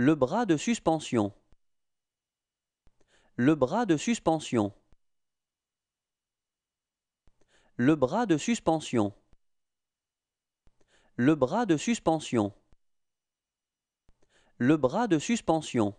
Le bras de suspension. Le bras de suspension. Le bras de suspension. Le bras de suspension. Le bras de suspension.